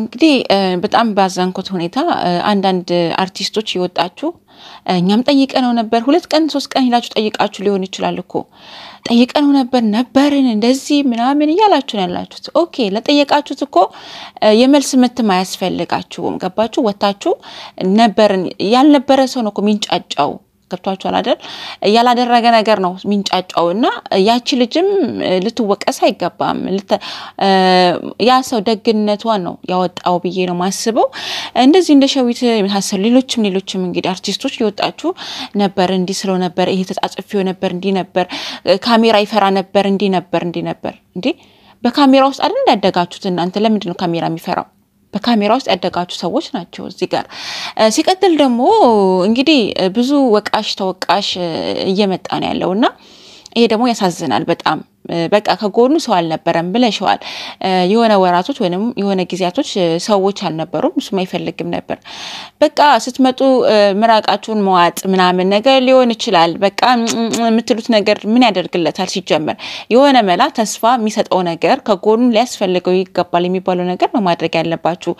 እንግዲህ በጣም ባዘንኩት ሁኔታ አንዳንድ አርቲስቶች የወጣችሁ እኛም ጠይቀነው ነበር። ሁለት ቀን ሶስት ቀን ሄዳችሁ ጠይቃችሁ ሊሆን ይችላል እኮ ጠይቀነው ነበር ነበርን እንደዚህ ምናምን እያላችሁ ነው ያላችሁት። ኦኬ ለጠየቃችሁት እኮ የመልስ ምትም አያስፈልጋችሁም። ገባችሁ? ወታችሁ ነበርን ያልነበረ ሰው ነው እኮ ሚንጫጫው ገብቷችኋል አይደል? ያላደረገ ነገር ነው ሚንጫጫው እና ያቺ ልጅም ልትወቀስ አይገባም። ያ ሰው ደግነቷን ነው ያወጣው ብዬ ነው ማስበው። እንደዚህ እንደ ሸዊት የመሳሰሉ ሌሎችም ሌሎችም እንግዲህ አርቲስቶች ሊወጣችሁ ነበር፣ እንዲህ ስለው ነበር፣ ይሄ ተጻጽፊው ነበር፣ እንዲህ ነበር፣ ካሜራ ይፈራ ነበር፣ እንዲህ ነበር፣ እንዲህ ነበር። እንዲህ በካሜራ ውስጥ አይደል እንዳደጋችሁት እናንተ። ለምንድን ነው ካሜራ የሚፈራው? በካሜራ ውስጥ ያደጋችሁ ሰዎች ናቸው። እዚህ ጋር ሲቀጥል ደግሞ እንግዲህ ብዙ ወቃሽ ተወቃሽ እየመጣ ነው ያለው እና ይሄ ደግሞ ያሳዝናል በጣም በቃ ከጎኑ ሰው አልነበረም ብለሸዋል የሆነ ወራቶች ወይም የሆነ ጊዜያቶች ሰዎች አልነበሩም፣ እሱም አይፈልግም ነበር። በቃ ስትመጡ ምራቃችሁን መዋጥ ምናምን ነገር ሊሆን ይችላል። በቃ የምትሉት ነገር ምን ያደርግለታል? ሲጀመር የሆነ መላ ተስፋ የሚሰጠው ነገር ከጎኑ ሊያስፈልገው ይገባል የሚባለው ነገር ነው ማድረግ ያለባችሁ።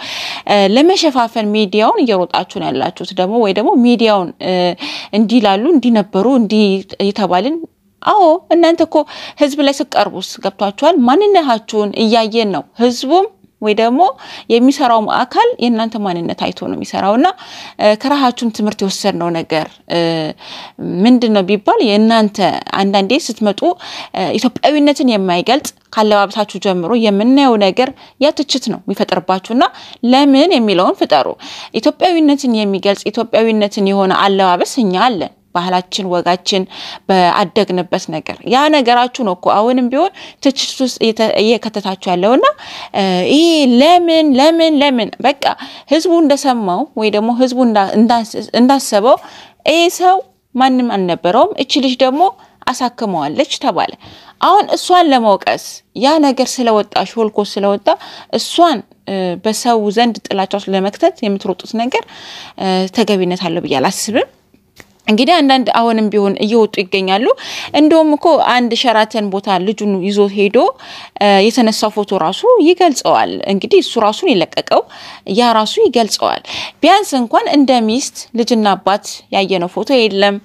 ለመሸፋፈን ሚዲያውን እየሮጣችሁ ነው ያላችሁት ደግሞ ወይ ደግሞ ሚዲያውን እንዲላሉ እንዲነበሩ እንዲ እየተባልን አዎ እናንተ እኮ ህዝብ ላይ ስትቀርቡስ ገብቷችኋል። ማንነታችሁን እያየን ነው። ህዝቡም ወይ ደግሞ የሚሰራውም አካል የእናንተ ማንነት አይቶ ነው የሚሰራው። እና ከራሳችሁም ትምህርት የወሰድነው ነገር ምንድን ነው ቢባል የእናንተ አንዳንዴ ስትመጡ ኢትዮጵያዊነትን የማይገልጽ ካለባበሳችሁ ጀምሮ የምናየው ነገር ያ ትችት ነው የሚፈጥርባችሁና ለምን የሚለውን ፍጠሩ። ኢትዮጵያዊነትን የሚገልጽ ኢትዮጵያዊነትን የሆነ አለባበስ እኛ አለን ባህላችን ወጋችን በአደግንበት ነገር ያ ነገራችሁ ነው እኮ አሁንም ቢሆን ትችት ውስጥ እየከተታችሁ ያለው እና ይህ ለምን ለምን ለምን በቃ ህዝቡ እንደሰማው ወይ ደግሞ ህዝቡ እንዳሰበው ይህ ሰው ማንም አልነበረውም፣ እች ልጅ ደግሞ አሳክመዋለች ተባለ። አሁን እሷን ለመውቀስ ያ ነገር ስለወጣ ሾልኮ ስለወጣ እሷን በሰው ዘንድ ጥላቻ ለመክተት የምትሮጡት ነገር ተገቢነት አለው ብዬ አላስብም። እንግዲህ አንዳንድ አሁንም ቢሆን እየወጡ ይገኛሉ። እንደውም እኮ አንድ ሸራተን ቦታ ልጁን ይዞ ሄዶ የተነሳው ፎቶ ራሱ ይገልጸዋል። እንግዲህ እሱ ራሱን የለቀቀው ያ ራሱ ይገልጸዋል። ቢያንስ እንኳን እንደ ሚስት ልጅና አባት ያየነው ፎቶ የለም።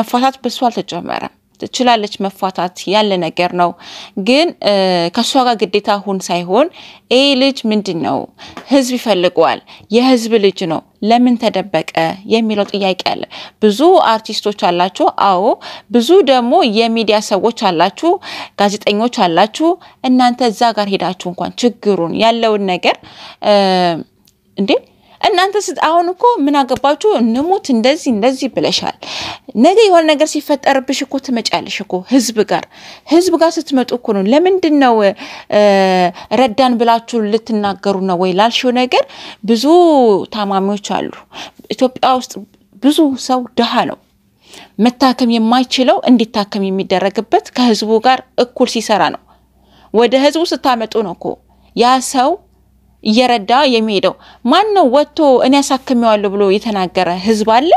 መፋታት በሱ አልተጀመረም። ትችላለች መፋታት ያለ ነገር ነው። ግን ከእሷ ጋር ግዴታ ሁን ሳይሆን ይህ ልጅ ምንድን ነው ህዝብ ይፈልገዋል፣ የህዝብ ልጅ ነው፣ ለምን ተደበቀ የሚለው ጥያቄ አለ። ብዙ አርቲስቶች አላችሁ፣ አዎ፣ ብዙ ደግሞ የሚዲያ ሰዎች አላችሁ፣ ጋዜጠኞች አላችሁ። እናንተ እዛ ጋር ሄዳችሁ እንኳን ችግሩን ያለውን ነገር እንዴ እናንተ አሁን እኮ ምን አገባችሁ እንሙት እንደዚህ እንደዚህ ብለሻል። ነገ የሆነ ነገር ሲፈጠርብሽ እኮ ትመጫለሽ እኮ ህዝብ ጋር ህዝብ ጋር ስትመጡ እኮ ነው። ለምንድን ነው ረዳን ብላችሁ ልትናገሩ ነው ወይ ላልሽው ነገር ብዙ ታማሚዎች አሉ። ኢትዮጵያ ውስጥ ብዙ ሰው ድሃ ነው መታከም የማይችለው እንዲታከም የሚደረግበት ከህዝቡ ጋር እኩል ሲሰራ ነው። ወደ ህዝቡ ስታመጡ ነው እኮ ያ ሰው እየረዳ የሚሄደው ማን ነው? ወጥቶ እኔ ያሳክሜዋለሁ ብሎ የተናገረ ህዝብ አለ?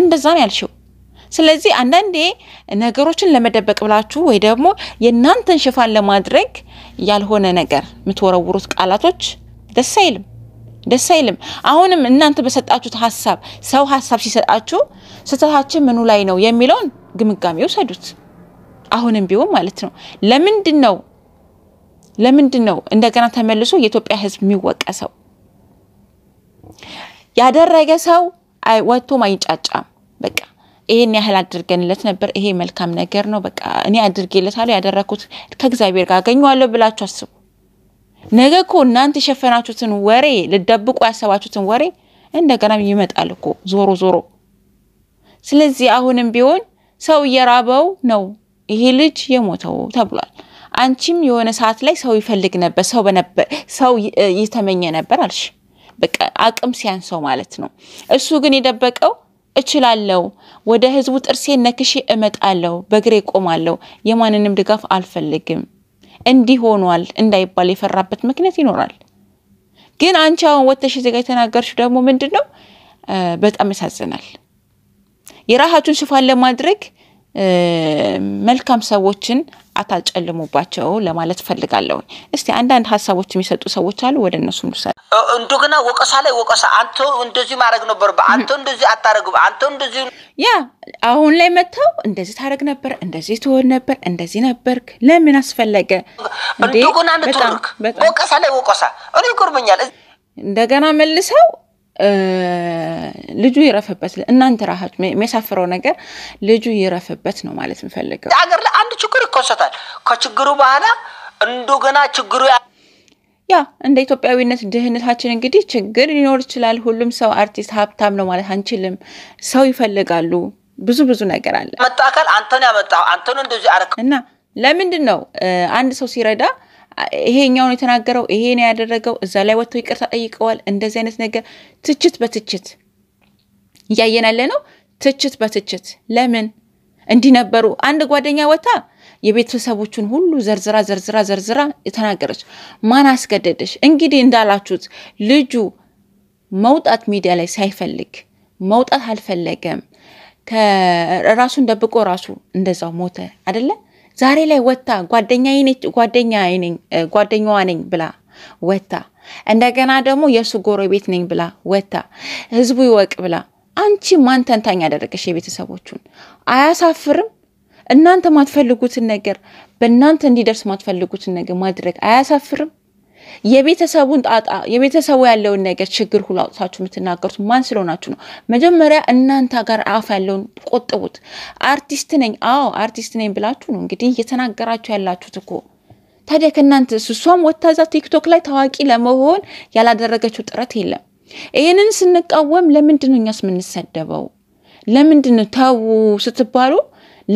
እንደዛ ነው ያልሽው። ስለዚህ አንዳንዴ ነገሮችን ለመደበቅ ብላችሁ ወይ ደግሞ የእናንተን ሽፋን ለማድረግ ያልሆነ ነገር የምትወረውሩት ቃላቶች ደስ አይልም፣ ደስ አይልም። አሁንም እናንተ በሰጣችሁት ሀሳብ ሰው ሀሳብ ሲሰጣችሁ ስህተታችን ምኑ ላይ ነው የሚለውን ግምጋሜ ውሰዱት። አሁንም ቢሆን ማለት ነው ለምንድን ነው ለምንድን ነው እንደገና ተመልሶ የኢትዮጵያ የሚወቀ የሚወቀሰው? ያደረገ ሰው ወጥቶም አይጫጫም በቃ ይሄን ያህል አድርገንለት ነበር፣ ይሄ መልካም ነገር ነው፣ በቃ እኔ አድርጌለታለሁ፣ ያደረግኩት ከእግዚአብሔር ጋር አገኘዋለሁ ብላችሁ አስቡ። ነገ እኮ እናንተ የሸፈናችሁትን ወሬ ልደብቁ ያሰባችሁትን ወሬ እንደገና ይመጣል እኮ ዞሮ ዞሮ። ስለዚህ አሁንም ቢሆን ሰው እየራበው ነው ይሄ ልጅ የሞተው ተብሏል። አንቺም የሆነ ሰዓት ላይ ሰው ይፈልግ ነበር፣ ሰው በነበር ሰው ይተመኘ ነበር አልሽ። በቃ አቅም ሲያንሰው ማለት ነው። እሱ ግን የደበቀው እችላለው፣ ወደ ህዝቡ ጥርሴ ነክሼ እመጣለው፣ በእግሬ ቆማለው፣ የማንንም ድጋፍ አልፈልግም፣ እንዲህ ሆኗል እንዳይባል የፈራበት ምክንያት ይኖራል። ግን አንቺ አሁን ወተሽ ዜጋ የተናገርሽው ደግሞ ምንድን ነው? በጣም ያሳዝናል። የራሳችሁን ሽፋን ለማድረግ መልካም ሰዎችን አልጨልሙባቸው ለማለት ፈልጋለሁ። እስቲ አንዳንድ ሀሳቦች የሚሰጡ ሰዎች አሉ፣ ወደ እነሱ ንሰል እንደገና ወቀሳ ላይ ወቀሳ፣ አንተ እንደዚህ ማድረግ ነበር፣ አንተ እንደዚህ አታረግ፣ አንተ እንደዚህ ያ አሁን ላይ መጥተው እንደዚህ ታደረግ ነበር፣ እንደዚህ ትሆን ነበር፣ እንደዚህ ነበርክ፣ ለምን አስፈለገ? እንደገና ንትርክ ወቀሳ ላይ ወቀሳ፣ እኔ ይጎርመኛል። እንደገና መልሰው ልጁ ይረፍበት፣ እናንተ ራሳችሁ የሚያሳፍረው ነገር ልጁ ይረፍበት ነው ማለት የምፈልገው። ችግር ይከሰታል። ከችግሩ በኋላ እንደገና ችግሩ ያ እንደ ኢትዮጵያዊነት ድህነታችን እንግዲህ ችግር ሊኖር ይችላል። ሁሉም ሰው አርቲስት ሀብታም ነው ማለት አንችልም። ሰው ይፈልጋሉ። ብዙ ብዙ ነገር አለ። መጣ አካል አንተን ያመጣ አንተን እንደዚህ አረክ እና ለምንድን ነው አንድ ሰው ሲረዳ ይሄኛውን የተናገረው ይሄ ያደረገው፣ እዛ ላይ ወጥተው ይቅርታ ጠይቀዋል። እንደዚህ አይነት ነገር ትችት በትችት እያየናለ ነው። ትችት በትችት ለምን እንዲህ ነበሩ አንድ ጓደኛ ወታ የቤተሰቦቹን ሁሉ ዘርዝራ ዘርዝራ ዘርዝራ የተናገረች። ማን አስገደደሽ? እንግዲህ እንዳላችሁት ልጁ መውጣት ሚዲያ ላይ ሳይፈልግ መውጣት አልፈለገም። ራሱን ደብቆ ራሱ እንደዛው ሞተ አደለ? ዛሬ ላይ ወታ ጓደኛ ጓደኛዋ ነኝ ብላ ወታ እንደገና ደግሞ የእሱ ጎረቤት ነኝ ብላ ወታ ህዝቡ ይወቅ ብላ አንቺ ማን ተንታኝ ያደረገሽ የቤተሰቦቹን አያሳፍርም? እናንተ ማትፈልጉትን ነገር በእናንተ እንዲደርስ ማትፈልጉትን ነገር ማድረግ አያሳፍርም? የቤተሰቡን ጣጣ የቤተሰቡ ያለውን ነገር ችግር ሁሉ አውጥታችሁ የምትናገሩት ማን ስለሆናችሁ ነው? መጀመሪያ እናንተ ጋር አፍ ያለውን ቆጥቡት። አርቲስት ነኝ፣ አዎ አርቲስት ነኝ ብላችሁ ነው እንግዲህ እየተናገራችሁ ያላችሁት እኮ። ታዲያ ከእናንተ እሷም ወታዛ ቲክቶክ ላይ ታዋቂ ለመሆን ያላደረገችው ጥረት የለም። ይህንን ስንቃወም ለምንድን ነው እኛስ የምንሰደበው? ለምንድን ነው ተዉ ስትባሉ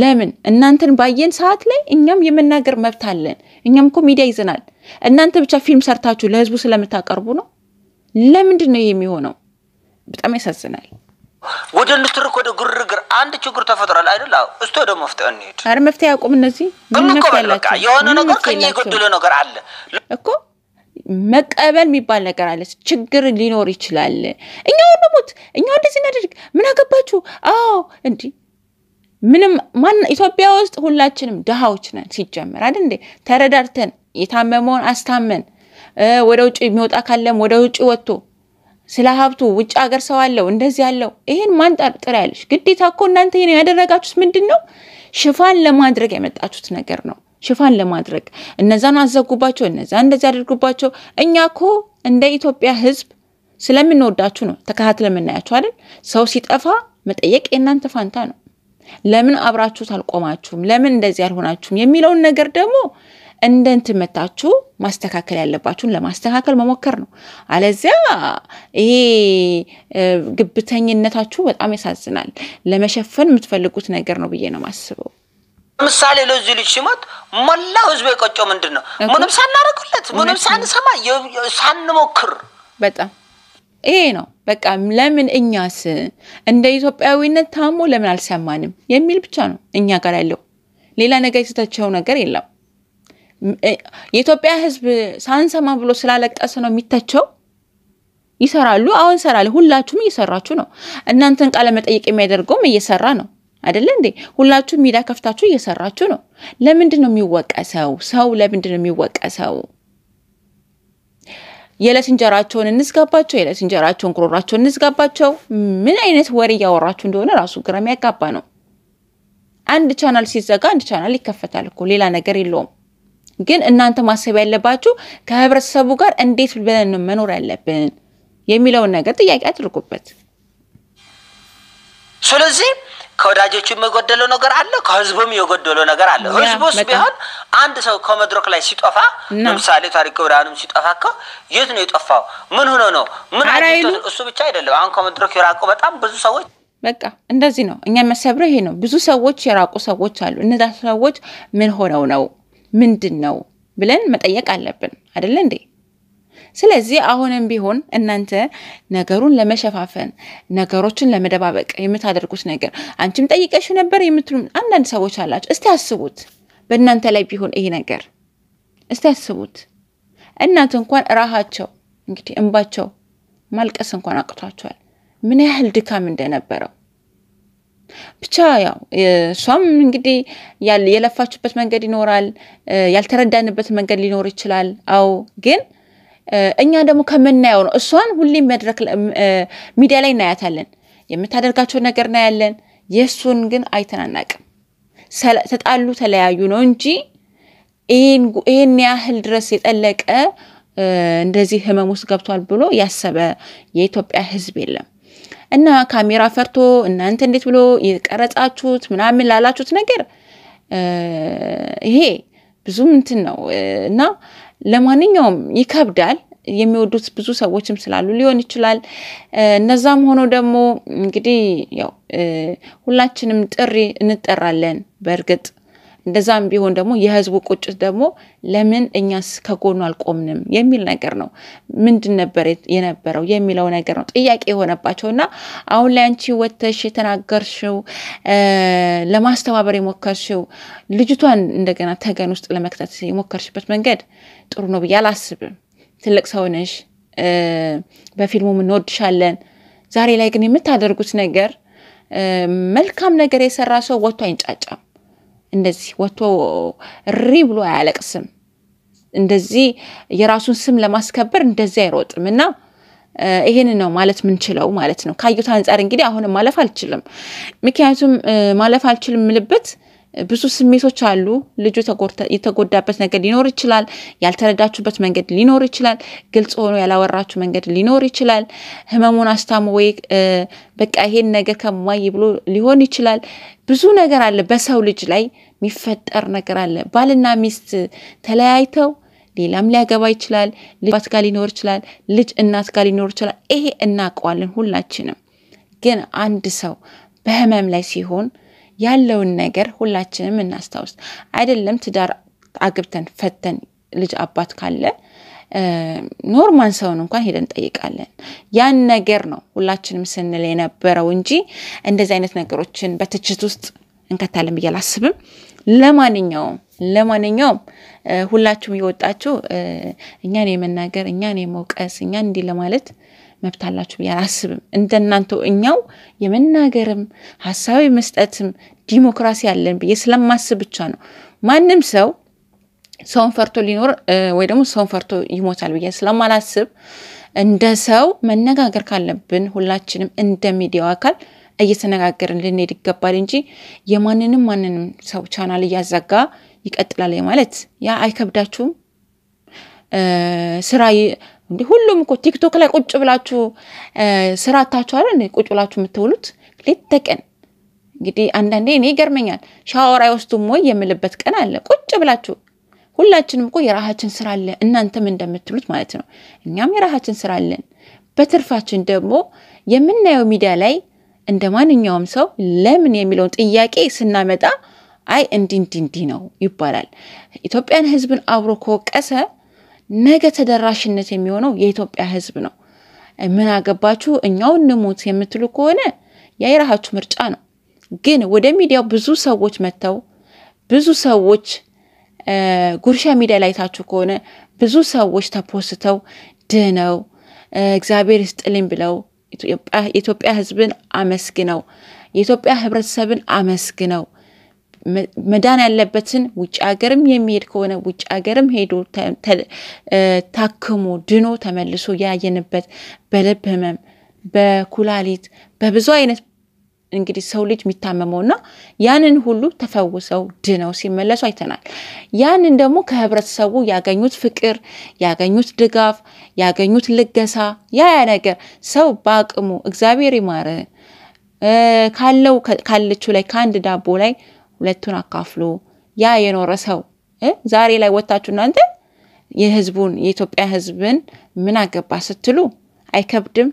ለምን እናንተን ባየን ሰዓት ላይ እኛም የመናገር መብት አለን። እኛም እኮ ሚዲያ ይዘናል። እናንተ ብቻ ፊልም ሰርታችሁ ለህዝቡ ስለምታቀርቡ ነው። ለምንድን ነው የሚሆነው? በጣም ያሳዝናል። ወደ ንትርክ ወደ ግርግር አንድ ችግር ተፈጥሯል አይደል? አዎ። እስቲ ወደ መፍትሄ እንሂድ። አረ መፍትሄ ያቁም። እነዚህ የሆነ ነገር ከኛ የጎደለ ነገር አለ እኮ መቀበል የሚባል ነገር አለ። ችግር ሊኖር ይችላል። እኛ ወንድሞት እኛ እንደዚህ እናደርግ ምን አገባችሁ? አዎ እንዲህ ምንም ማን ኢትዮጵያ ውስጥ ሁላችንም ድሃዎች ነን ሲጀመር አይደል እንዴ? ተረዳርተን የታመመውን አስታመን ወደ ውጭ የሚወጣ ካለም ወደ ውጭ ወጥቶ ስለ ሀብቱ ውጭ ሀገር ሰው አለው እንደዚህ ያለው ይሄን ማን ጠርጥር ያለሽ ግዴታ እኮ እናንተ ነው ያደረጋችሁት። ምንድን ነው ሽፋን ለማድረግ የመጣችሁት ነገር ነው። ሽፋን ለማድረግ እነዛን አዘጉባቸው፣ እነዛ እንደዚህ አድርጉባቸው። እኛ እኮ እንደ ኢትዮጵያ ህዝብ ስለምንወዳችሁ ነው ተከታትለ የምናያችሁ አይደል። ሰው ሲጠፋ መጠየቅ የእናንተ ፋንታ ነው። ለምን አብራችሁት አልቆማችሁም? ለምን እንደዚህ አልሆናችሁም? የሚለውን ነገር ደግሞ እንደ እንትን መታችሁ ማስተካከል ያለባችሁን ለማስተካከል መሞከር ነው። አለዚያ ይሄ ግብተኝነታችሁ በጣም ያሳዝናል። ለመሸፈን የምትፈልጉት ነገር ነው ብዬ ነው የማስበው። ምሳሌ ለዚህ ልጅ ሲሞት መላ ህዝብ የቆጨው ምንድን ነው? ምንም ሳናደርግለት ምንም ሳንሰማ ሳንሞክር በጣም ይሄ ነው በቃ። ለምን እኛስ እንደ ኢትዮጵያዊነት ታሞ ለምን አልሰማንም የሚል ብቻ ነው እኛ ጋር ያለው። ሌላ ነገር የተተቸው ነገር የለም። የኢትዮጵያ ሕዝብ ሳንሰማ ብሎ ስላለቀሰ ነው የሚተቸው። ይሰራሉ። አሁን ሰራል። ሁላችሁም እየሰራችሁ ነው። እናንተን ቃለ መጠይቅ የሚያደርገውም እየሰራ ነው አይደለ እንዴ? ሁላችሁም ሚዲያ ከፍታችሁ እየሰራችሁ ነው። ለምንድን ነው የሚወቀሰው? ሰው ለምንድን ነው የሚወቀሰው? የዕለት እንጀራቸውን እንስጋባቸው፣ የዕለት እንጀራቸውን ጉሮሯቸውን እንስጋባቸው። ምን አይነት ወሬ እያወራችሁ እንደሆነ ራሱ ግራ የሚያጋባ ነው። አንድ ቻናል ሲዘጋ አንድ ቻናል ይከፈታል እኮ ሌላ ነገር የለውም። ግን እናንተ ማሰብ ያለባችሁ ከህብረተሰቡ ጋር እንዴት ብለን መኖር ያለብን የሚለውን ነገር ጥያቄ አድርጉበት። ስለዚህ ከወዳጆቹም የጎደለው ነገር አለ፣ ከህዝቡም የጎደለው ነገር አለ። ህዝቡስ ቢሆን አንድ ሰው ከመድረክ ላይ ሲጠፋ ለምሳሌ ታሪክ ብርሃኑም ሲጠፋ እኮ የት ነው የጠፋው? ምን ሆኖ ነው? ምን እሱ ብቻ አይደለም። አሁን ከመድረክ የራቁ በጣም ብዙ ሰዎች በቃ እንደዚህ ነው። እኛ የሚያሰብረው ይሄ ነው። ብዙ ሰዎች የራቁ ሰዎች አሉ። እነዛ ሰዎች ምን ሆነው ነው? ምንድን ነው ብለን መጠየቅ አለብን። አይደለ እንዴ? ስለዚህ አሁንም ቢሆን እናንተ ነገሩን ለመሸፋፈን ነገሮችን ለመደባበቅ የምታደርጉት ነገር አንቺም ጠይቀሽ ነበር የምትሉ አንዳንድ ሰዎች አላቸው። እስቲ አስቡት፣ በእናንተ ላይ ቢሆን ይሄ ነገር እስቲ አስቡት። እናት እንኳን ራሃቸው እንግዲህ እንባቸው ማልቀስ እንኳን አቅቷቸዋል። ምን ያህል ድካም እንደነበረው ብቻ ያው እሷም እንግዲህ የለፋችበት መንገድ ይኖራል፣ ያልተረዳንበት መንገድ ሊኖር ይችላል። አዎ ግን እኛ ደግሞ ከምናየው ነው። እሷን ሁሌም መድረክ ሚዲያ ላይ እናያታለን፣ የምታደርጋቸውን ነገር እናያለን። የእሱን ግን አይተናናቅም ተጣሉ ተለያዩ ነው እንጂ ይህን ያህል ድረስ የጠለቀ እንደዚህ ህመም ውስጥ ገብቷል ብሎ ያሰበ የኢትዮጵያ ህዝብ የለም። እና ካሜራ ፈርቶ እናንተ እንዴት ብሎ የቀረጻችሁት ምናምን ላላችሁት ነገር ይሄ ብዙም እንትን ነው እና ለማንኛውም ይከብዳል። የሚወዱት ብዙ ሰዎችም ስላሉ ሊሆን ይችላል። እነዛም ሆኖ ደግሞ እንግዲህ ያው ሁላችንም ጥሪ እንጠራለን በእርግጥ እንደዛም ቢሆን ደግሞ የህዝቡ ቁጭት ደግሞ ለምን እኛስ ከጎኑ አልቆምንም የሚል ነገር ነው። ምንድን ነበር የነበረው የሚለው ነገር ነው ጥያቄ የሆነባቸው እና አሁን ላይ አንቺ ወተሽ የተናገርሽው ለማስተባበር የሞከርሽው ልጅቷን እንደገና ተገን ውስጥ ለመክተት የሞከርሽበት መንገድ ጥሩ ነው ብዬ አላስብም። ትልቅ ሰውነሽ፣ በፊልሙም እንወድሻለን። ዛሬ ላይ ግን የምታደርጉት ነገር መልካም ነገር የሰራ ሰው ወጥቶ አይንጫጫም። እንደዚህ ወጥቶ እሪ ብሎ አያለቅስም። እንደዚህ የራሱን ስም ለማስከበር እንደዚህ አይሮጥም እና ይሄን ነው ማለት ምንችለው ማለት ነው። ካዩት አንጻር እንግዲህ አሁንም ማለፍ አልችልም። ምክንያቱም ማለፍ አልችልም ምልበት ብዙ ስሜቶች አሉ። ልጁ የተጎዳበት ነገር ሊኖር ይችላል። ያልተረዳችሁበት መንገድ ሊኖር ይችላል። ግልጽ ሆኖ ያላወራችሁ መንገድ ሊኖር ይችላል። ህመሙን አስታሞ ወይ በቃ ይሄን ነገር ከማይ ብሎ ሊሆን ይችላል። ብዙ ነገር አለ። በሰው ልጅ ላይ የሚፈጠር ነገር አለ። ባልና ሚስት ተለያይተው ሌላም ሊያገባ ይችላል። ልጅ ጋር ሊኖር ይችላል። ልጅ እናት ጋር ሊኖር ይችላል። ይሄ እናውቀዋለን ሁላችንም። ግን አንድ ሰው በህመም ላይ ሲሆን ያለውን ነገር ሁላችንም እናስታውስ። አይደለም ትዳር አግብተን ፈተን ልጅ አባት ካለ ኖርማን ሰውን እንኳን ሄደን እንጠይቃለን። ያን ነገር ነው ሁላችንም ስንል የነበረው እንጂ እንደዚህ አይነት ነገሮችን በትችት ውስጥ እንከታለን ብዬ አላስብም። ለማንኛውም ለማንኛውም ሁላችሁም እየወጣችሁ እኛን የመናገር እኛን የመውቀስ እኛን እንዲህ ለማለት መብት አላችሁ ብዬ አላስብም። እንደናንተው እኛው የመናገርም ሀሳዊ መስጠትም ዲሞክራሲ አለን ብዬ ስለማስብ ብቻ ነው። ማንም ሰው ሰውን ፈርቶ ሊኖር ወይ ደግሞ ሰውን ፈርቶ ይሞታል ብዬ ስለማላስብ እንደ ሰው መነጋገር ካለብን ሁላችንም እንደ ሚዲያው አካል እየተነጋገርን ልንሄድ ይገባል እንጂ የማንንም ማንንም ሰው ቻናል እያዘጋ ይቀጥላል ማለት ያ አይከብዳችሁም? ስራ እንዴ ሁሉም እኮ ቲክቶክ ላይ ቁጭ ብላችሁ ስራ አታችሁ ቁጭ ብላችሁ የምትውሉት ሌት ተቀን። እንግዲህ አንዳንዴ እኔ ይገርመኛል፣ ሻወር አይወስዱም ወይ የምልበት ቀን አለ። ቁጭ ብላችሁ ሁላችንም እኮ የራሃችን ስራ አለ፣ እናንተም እንደምትሉት ማለት ነው። እኛም የራሃችን ስራ አለን። በትርፋችን ደግሞ የምናየው ሚዲያ ላይ እንደ ማንኛውም ሰው ለምን የሚለውን ጥያቄ ስናመጣ አይ እንዲህ እንዲህ እንዲህ ነው ይባላል። ኢትዮጵያን ህዝብን አብሮ ከወቀሰ ነገ ተደራሽነት የሚሆነው የኢትዮጵያ ህዝብ ነው። ምን አገባችሁ እኛው እንሙት የምትሉ ከሆነ የራሳችሁ ምርጫ ነው። ግን ወደ ሚዲያው ብዙ ሰዎች መጥተው ብዙ ሰዎች ጉርሻ ሚዲያ ላይ ታችሁ ከሆነ ብዙ ሰዎች ተፖስተው ድነው እግዚአብሔር ይስጥልኝ ብለው የኢትዮጵያ ህዝብን አመስግነው የኢትዮጵያ ህብረተሰብን አመስግነው መዳን ያለበትን ውጭ ሀገርም የሚሄድ ከሆነ ውጭ ሀገርም ሄዶ ታክሞ ድኖ ተመልሶ ያየንበት በልብ ህመም፣ በኩላሊት፣ በብዙ አይነት እንግዲህ ሰው ልጅ የሚታመመውና ያንን ሁሉ ተፈውሰው ድነው ሲመለሱ አይተናል። ያንን ደግሞ ከህብረተሰቡ ያገኙት ፍቅር፣ ያገኙት ድጋፍ፣ ያገኙት ልገሳ ያ ያ ነገር ሰው በአቅሙ እግዚአብሔር ይማር ካለው ካለችው ላይ ከአንድ ዳቦ ላይ ሁለቱን አካፍሎ ያ የኖረ ሰው ዛሬ ላይ ወታችሁ እናንተ የህዝቡን የኢትዮጵያ ህዝብን ምን አገባ ስትሉ አይከብድም?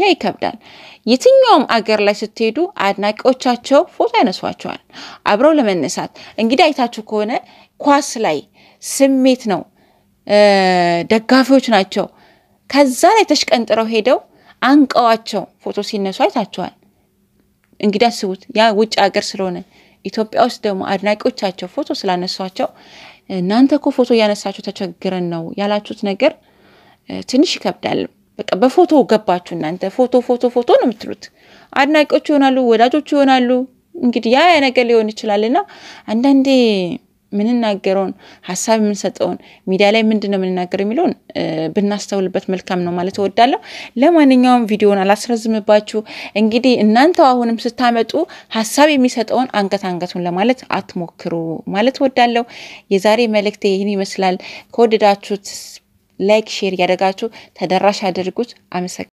ያ ይከብዳል። የትኛውም አገር ላይ ስትሄዱ አድናቂዎቻቸው ፎቶ ያነሷቸዋል አብረው ለመነሳት። እንግዲህ አይታችሁ ከሆነ ኳስ ላይ ስሜት ነው፣ ደጋፊዎች ናቸው። ከዛ ላይ ተሽቀንጥረው ሄደው አንቀዋቸው ፎቶ ሲነሱ አይታችኋል። እንግዲህ አስቡት ያ ውጭ ሀገር ስለሆነ ኢትዮጵያ ውስጥ ደግሞ አድናቂዎቻቸው ፎቶ ስላነሷቸው እናንተ ኮ ፎቶ እያነሳችሁ ተቸግረን ነው ያላችሁት ነገር ትንሽ ይከብዳል። በቃ በፎቶ ገባችሁ እናንተ ፎቶ ፎቶ ፎቶ ነው የምትሉት። አድናቂዎቹ ይሆናሉ፣ ወዳጆቹ ይሆናሉ። እንግዲህ ያ ነገር ሊሆን ይችላል እና አንዳንዴ ምንናገረውን ሀሳብ የምንሰጠውን ሚዲያ ላይ ምንድን ነው የምንናገረው የሚለውን ብናስተውልበት መልካም ነው ማለት እወዳለሁ። ለማንኛውም ቪዲዮን አላስረዝምባችሁ። እንግዲህ እናንተው አሁንም ስታመጡ ሀሳብ የሚሰጠውን አንገት አንገቱን ለማለት አትሞክሩ ማለት እወዳለሁ። የዛሬ መልእክቴ ይህን ይመስላል። ከወደዳችሁት ላይክ፣ ሼር እያደረጋችሁ ተደራሽ አድርጉት። አመሰግናለሁ።